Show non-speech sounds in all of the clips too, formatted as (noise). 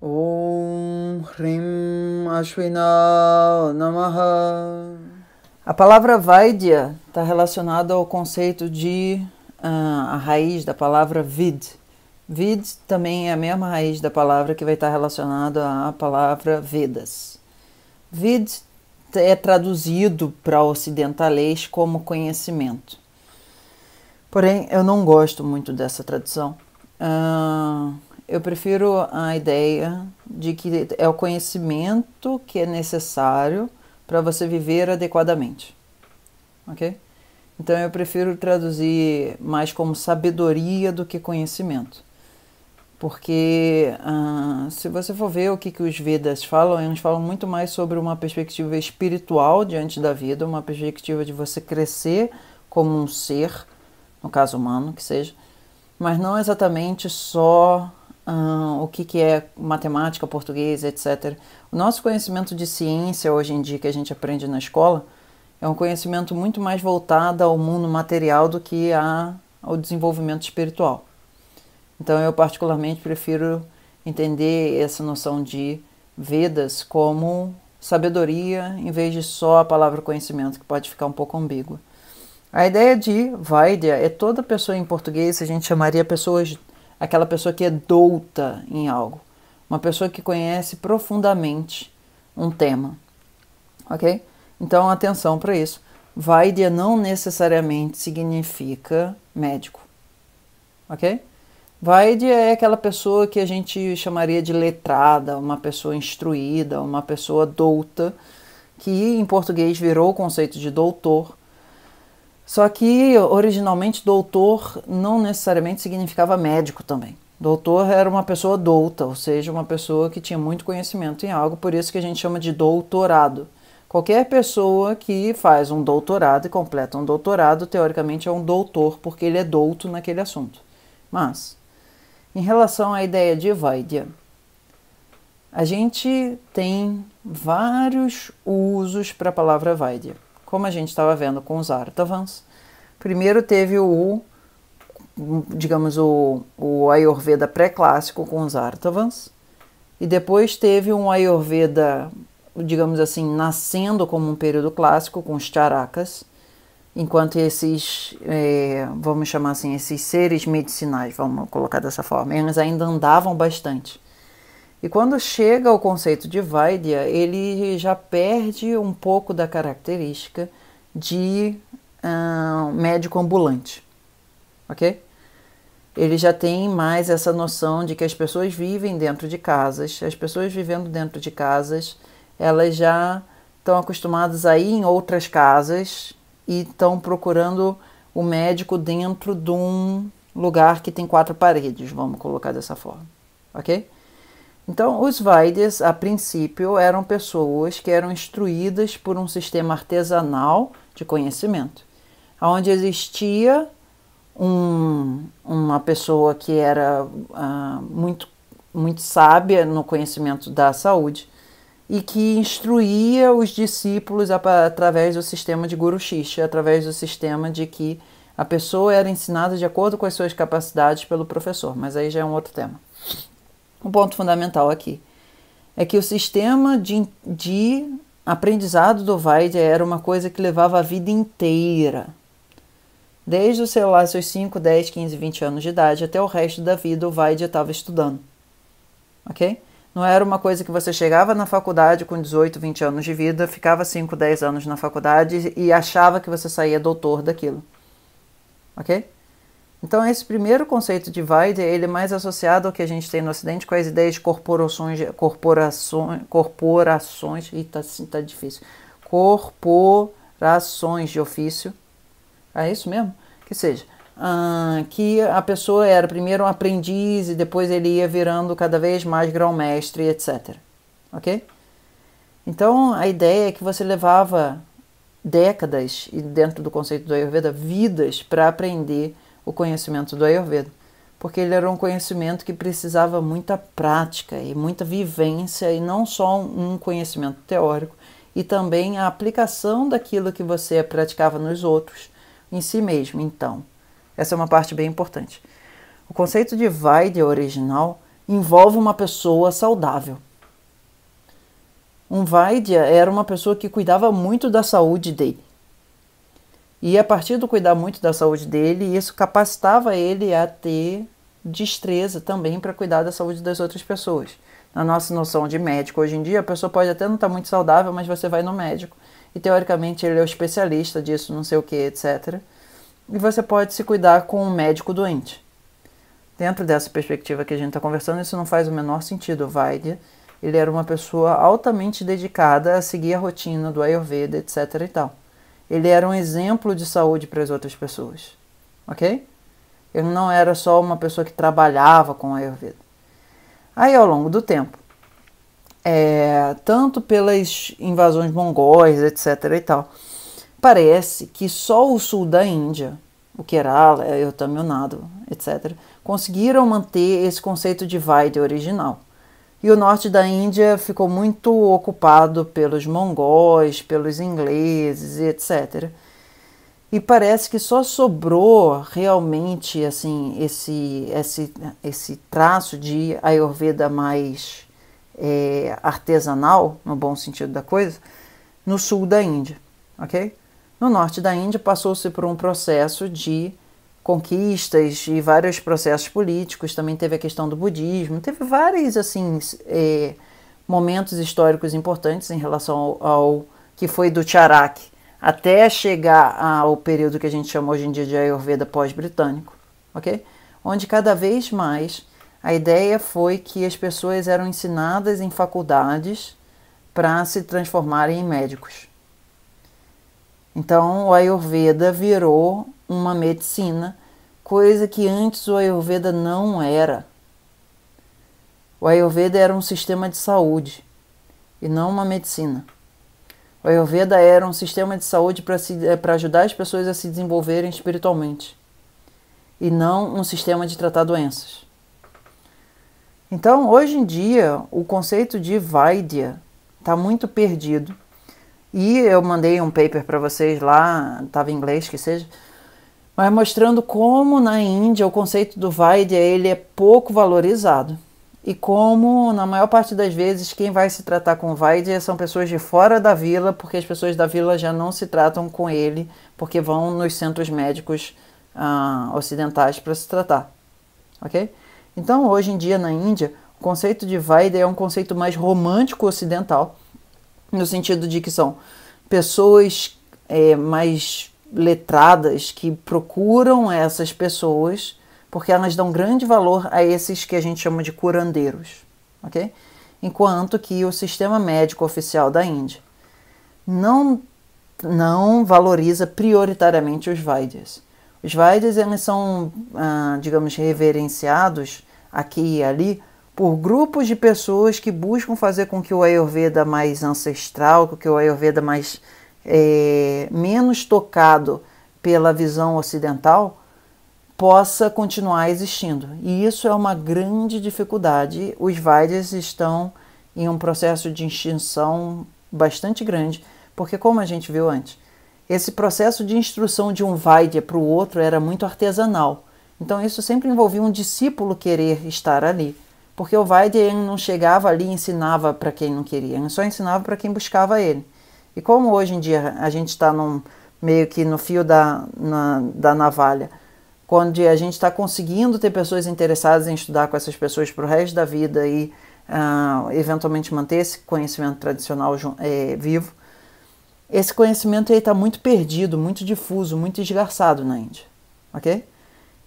Om Hrim Ashwina Namaha. A palavra Vaidya está relacionada ao conceito de uh, a raiz da palavra Vid. Vid também é a mesma raiz da palavra que vai estar tá relacionada à palavra Vedas. Vid é traduzido para ocidentalês como conhecimento. Porém, eu não gosto muito dessa tradução. Uh, eu prefiro a ideia de que é o conhecimento que é necessário para você viver adequadamente. Ok? Então eu prefiro traduzir mais como sabedoria do que conhecimento. Porque ah, se você for ver o que, que os Vedas falam, eles falam muito mais sobre uma perspectiva espiritual diante da vida, uma perspectiva de você crescer como um ser, no caso humano que seja, mas não exatamente só o que, que é matemática, português, etc. O nosso conhecimento de ciência hoje em dia que a gente aprende na escola é um conhecimento muito mais voltado ao mundo material do que a, ao desenvolvimento espiritual. Então eu particularmente prefiro entender essa noção de Vedas como sabedoria em vez de só a palavra conhecimento, que pode ficar um pouco ambígua. A ideia de Vaidya é toda pessoa em português, a gente chamaria pessoas aquela pessoa que é douta em algo, uma pessoa que conhece profundamente um tema, ok? Então atenção para isso. Vaidya não necessariamente significa médico, ok? Vaidya é aquela pessoa que a gente chamaria de letrada, uma pessoa instruída, uma pessoa douta, que em português virou o conceito de doutor só que originalmente doutor não necessariamente significava médico também. Doutor era uma pessoa douta, ou seja, uma pessoa que tinha muito conhecimento em algo, por isso que a gente chama de doutorado. Qualquer pessoa que faz um doutorado e completa um doutorado, teoricamente é um doutor, porque ele é douto naquele assunto. Mas, em relação à ideia de Vaidya, a gente tem vários usos para a palavra Vaidya como a gente estava vendo com os Artavans, primeiro teve o, digamos, o, o Ayurveda pré-clássico com os Artavans, e depois teve um Ayurveda, digamos assim, nascendo como um período clássico com os Charakas, enquanto esses, é, vamos chamar assim, esses seres medicinais, vamos colocar dessa forma, eles ainda andavam bastante. E quando chega ao conceito de Vaidya, ele já perde um pouco da característica de médico ambulante, ok? Ele já tem mais essa noção de que as pessoas vivem dentro de casas, as pessoas vivendo dentro de casas, elas já estão acostumadas a ir em outras casas e estão procurando o médico dentro de um lugar que tem quatro paredes, vamos colocar dessa forma, ok? Então, os vaidas a princípio, eram pessoas que eram instruídas por um sistema artesanal de conhecimento, onde existia um, uma pessoa que era ah, muito, muito sábia no conhecimento da saúde e que instruía os discípulos através do sistema de Guru Shisha, através do sistema de que a pessoa era ensinada de acordo com as suas capacidades pelo professor, mas aí já é um outro tema um ponto fundamental aqui é que o sistema de, de aprendizado do Vaidya era uma coisa que levava a vida inteira. Desde, os sei lá, seus 5, 10, 15, 20 anos de idade até o resto da vida, o Vaidya estava estudando. Ok? Não era uma coisa que você chegava na faculdade com 18, 20 anos de vida, ficava 5, 10 anos na faculdade e achava que você saía doutor daquilo. Ok? Então esse primeiro conceito de Vaidya, ele é mais associado ao que a gente tem no Ocidente com as ideias de corporações, corporações, corporações, e tá, tá difícil, corporações de ofício, é isso mesmo? Que seja, ah, que a pessoa era primeiro um aprendiz e depois ele ia virando cada vez mais grão-mestre, etc. Ok? Então a ideia é que você levava décadas, e dentro do conceito do Ayurveda, vidas para aprender o conhecimento do Ayurveda, porque ele era um conhecimento que precisava muita prática e muita vivência e não só um conhecimento teórico, e também a aplicação daquilo que você praticava nos outros em si mesmo. Então, essa é uma parte bem importante. O conceito de Vaidya original envolve uma pessoa saudável. Um Vaidya era uma pessoa que cuidava muito da saúde dele. E a partir do cuidar muito da saúde dele, isso capacitava ele a ter destreza também para cuidar da saúde das outras pessoas. Na nossa noção de médico hoje em dia, a pessoa pode até não estar tá muito saudável, mas você vai no médico e teoricamente ele é o especialista disso, não sei o que, etc. E você pode se cuidar com um médico doente. Dentro dessa perspectiva que a gente está conversando, isso não faz o menor sentido. O ele era uma pessoa altamente dedicada a seguir a rotina do Ayurveda, etc. e tal ele era um exemplo de saúde para as outras pessoas, ok? Ele não era só uma pessoa que trabalhava com a Ayurveda. Aí, ao longo do tempo, é, tanto pelas invasões mongóis, etc. e tal, parece que só o sul da Índia, o Kerala, o Tamil Nadu, etc., conseguiram manter esse conceito de Vaidya original. E o norte da Índia ficou muito ocupado pelos mongóis, pelos ingleses e etc. E parece que só sobrou realmente assim esse esse esse traço de ayurveda mais é, artesanal, no bom sentido da coisa, no sul da Índia, ok? No norte da Índia passou-se por um processo de conquistas e vários processos políticos, também teve a questão do budismo, teve vários assim é, momentos históricos importantes em relação ao, ao que foi do Charak até chegar ao período que a gente chama hoje em dia de Ayurveda pós-britânico, ok? Onde cada vez mais a ideia foi que as pessoas eram ensinadas em faculdades para se transformarem em médicos. Então, o Ayurveda virou uma medicina, coisa que antes o Ayurveda não era. O Ayurveda era um sistema de saúde e não uma medicina. O Ayurveda era um sistema de saúde para eh, ajudar as pessoas a se desenvolverem espiritualmente e não um sistema de tratar doenças. Então, hoje em dia, o conceito de Vaidya está muito perdido. E eu mandei um paper para vocês lá, estava em inglês, que seja, mas mostrando como na Índia o conceito do Vaidya ele é pouco valorizado e como na maior parte das vezes quem vai se tratar com o Vaidya são pessoas de fora da vila, porque as pessoas da vila já não se tratam com ele, porque vão nos centros médicos ah, ocidentais para se tratar, ok? Então hoje em dia na Índia o conceito de Vaidya é um conceito mais romântico ocidental, no sentido de que são pessoas é, mais letradas que procuram essas pessoas porque elas dão grande valor a esses que a gente chama de curandeiros, ok? Enquanto que o sistema médico oficial da Índia não, não valoriza prioritariamente os Vaidyas. Os Vaidyas eles são, ah, digamos, reverenciados aqui e ali por grupos de pessoas que buscam fazer com que o Ayurveda mais ancestral, com que o Ayurveda mais é, menos tocado pela visão ocidental possa continuar existindo. E isso é uma grande dificuldade. Os vaides estão em um processo de extinção bastante grande, porque como a gente viu antes, esse processo de instrução de um vaide para o outro era muito artesanal. Então isso sempre envolvia um discípulo querer estar ali, porque o vaide não chegava ali e ensinava para quem não queria, ele só ensinava para quem buscava ele. E como hoje em dia a gente está meio que no fio da, na, da navalha, onde a gente está conseguindo ter pessoas interessadas em estudar com essas pessoas para o resto da vida e uh, eventualmente manter esse conhecimento tradicional é, vivo, esse conhecimento está muito perdido, muito difuso, muito esgarçado na Índia, ok?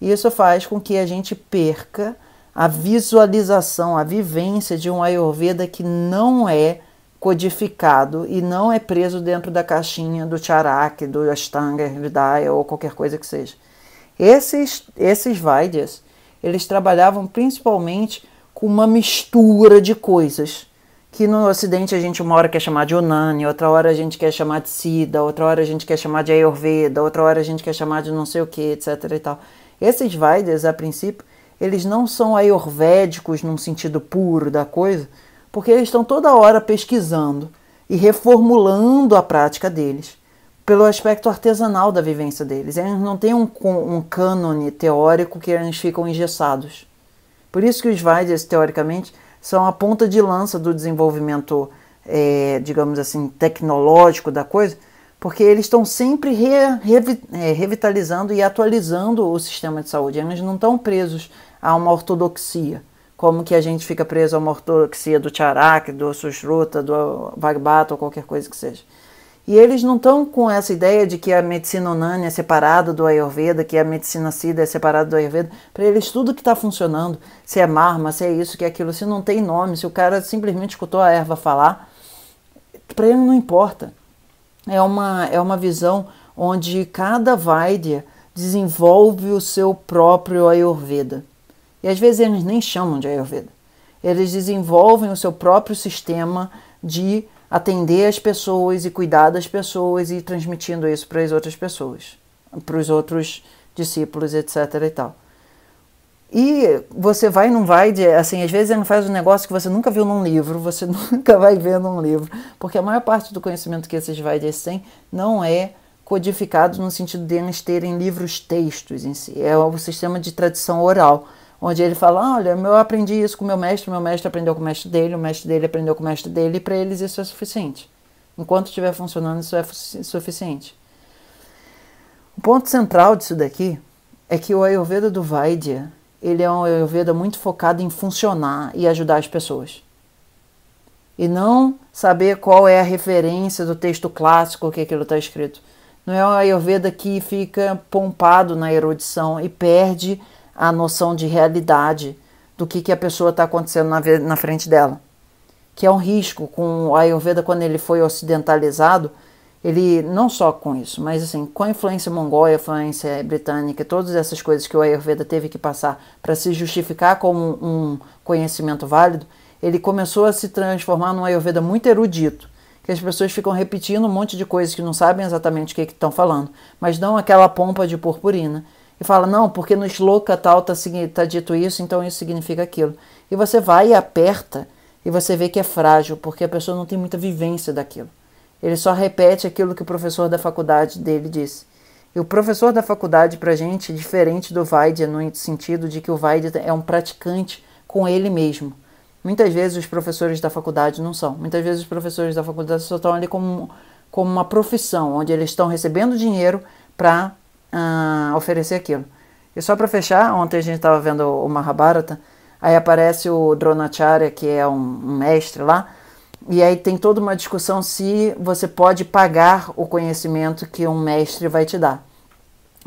E isso faz com que a gente perca a visualização, a vivência de um Ayurveda que não é codificado e não é preso dentro da caixinha do charak, do ashtanga, Vidaya ou qualquer coisa que seja. Esses, esses Vaidyas, eles trabalhavam principalmente com uma mistura de coisas, que no Ocidente a gente uma hora quer chamar de Unani, outra hora a gente quer chamar de Sida, outra hora a gente quer chamar de Ayurveda, outra hora a gente quer chamar de não sei o que, etc e tal. Esses Vaidyas, a princípio, eles não são ayurvédicos num sentido puro da coisa, porque eles estão toda hora pesquisando e reformulando a prática deles pelo aspecto artesanal da vivência deles. Eles não têm um, um cânone teórico que eles ficam engessados. Por isso que os Weiders, teoricamente, são a ponta de lança do desenvolvimento, é, digamos assim, tecnológico da coisa, porque eles estão sempre re, é, revitalizando e atualizando o sistema de saúde. Eles não estão presos a uma ortodoxia como que a gente fica preso à ortodoxia do Tcharak, do Sushruta, do Vagbata ou qualquer coisa que seja. E eles não estão com essa ideia de que a medicina Onani é separada do Ayurveda, que a medicina Sida é separada do Ayurveda. Para eles, tudo que está funcionando, se é marma, se é isso, que é aquilo, se não tem nome, se o cara simplesmente escutou a erva falar, para ele não importa. É uma, é uma visão onde cada Vaidya desenvolve o seu próprio Ayurveda. E às vezes eles nem chamam de Ayurveda. Eles desenvolvem o seu próprio sistema de atender as pessoas e cuidar das pessoas e transmitindo isso para as outras pessoas, para os outros discípulos, etc. e tal. E você vai não vai, de, assim, às vezes ele faz um negócio que você nunca viu num livro, você (laughs) nunca vai ver num livro, porque a maior parte do conhecimento que esses vai têm não é codificado no sentido de terem livros textos em si, é o sistema de tradição oral onde ele fala: Olha, eu aprendi isso com meu mestre, meu mestre aprendeu com o mestre dele, o mestre dele aprendeu com o mestre dele, e para eles isso é suficiente. Enquanto estiver funcionando, isso é suficiente. O ponto central disso daqui é que o Ayurveda do Vaidya ele é um Ayurveda muito focado em funcionar e ajudar as pessoas. E não saber qual é a referência do texto clássico que aquilo está escrito. Não é um Ayurveda que fica pompado na erudição e perde a noção de realidade do que, que a pessoa está acontecendo na, na frente dela. Que é um risco com a Ayurveda quando ele foi ocidentalizado, ele não só com isso, mas assim, com a influência mongóia, a influência britânica, todas essas coisas que o Ayurveda teve que passar para se justificar como um conhecimento válido, ele começou a se transformar num Ayurveda muito erudito, que as pessoas ficam repetindo um monte de coisas que não sabem exatamente o que estão falando, mas dão aquela pompa de purpurina e fala, não, porque no shloka tal está tá dito isso, então isso significa aquilo. E você vai e aperta e você vê que é frágil, porque a pessoa não tem muita vivência daquilo. Ele só repete aquilo que o professor da faculdade dele disse. E o professor da faculdade, para a gente, é diferente do Vaidya, no sentido de que o Vaidya é um praticante com ele mesmo. Muitas vezes os professores da faculdade não são. Muitas vezes os professores da faculdade só estão ali como, como uma profissão, onde eles estão recebendo dinheiro para ah, oferecer aquilo. E só para fechar, ontem a gente estava vendo o Mahabharata, aí aparece o Dronacharya, que é um, um mestre lá, e aí tem toda uma discussão se você pode pagar o conhecimento que um mestre vai te dar.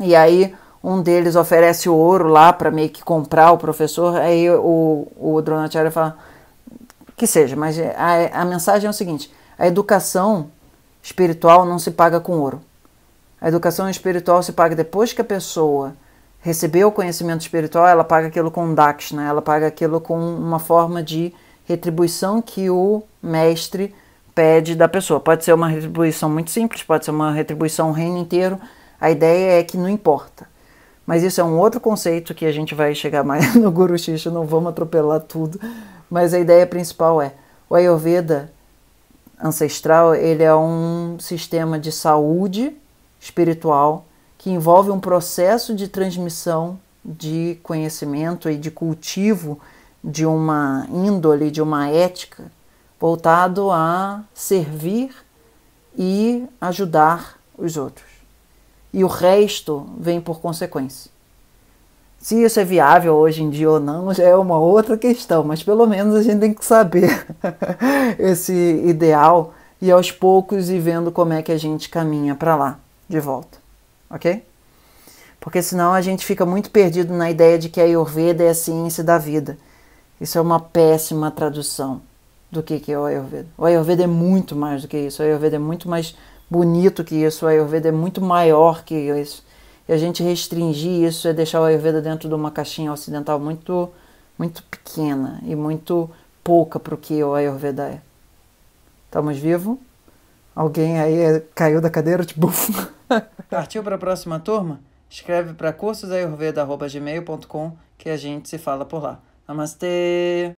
E aí um deles oferece o ouro lá para meio que comprar o professor, aí o, o Dronacharya fala que seja, mas a, a mensagem é o seguinte, a educação espiritual não se paga com ouro. A educação espiritual se paga depois que a pessoa recebeu o conhecimento espiritual, ela paga aquilo com dakshna, né? ela paga aquilo com uma forma de retribuição que o mestre pede da pessoa. Pode ser uma retribuição muito simples, pode ser uma retribuição o reino inteiro. A ideia é que não importa. Mas isso é um outro conceito que a gente vai chegar mais (laughs) no Guru Shishi, não vamos atropelar tudo. Mas a ideia principal é, o Ayurveda ancestral, ele é um sistema de saúde espiritual que envolve um processo de transmissão de conhecimento e de cultivo de uma índole, de uma ética voltado a servir e ajudar os outros. E o resto vem por consequência. Se isso é viável hoje em dia ou não já é uma outra questão, mas pelo menos a gente tem que saber (laughs) esse ideal e aos poucos e vendo como é que a gente caminha para lá de volta, ok? Porque senão a gente fica muito perdido na ideia de que a Ayurveda é a ciência da vida. Isso é uma péssima tradução do que, é o Ayurveda. O Ayurveda é muito mais do que isso. O Ayurveda é muito mais bonito que isso. O Ayurveda é muito maior que isso. E a gente restringir isso é deixar o Ayurveda dentro de uma caixinha ocidental muito, muito pequena e muito pouca para o que o Ayurveda é. Estamos vivos? Alguém aí é- caiu da cadeira? Tipo. (laughs) (laughs) Partiu para a próxima turma? Escreve para cursosayurveda.gmail.com que a gente se fala por lá. Namastê!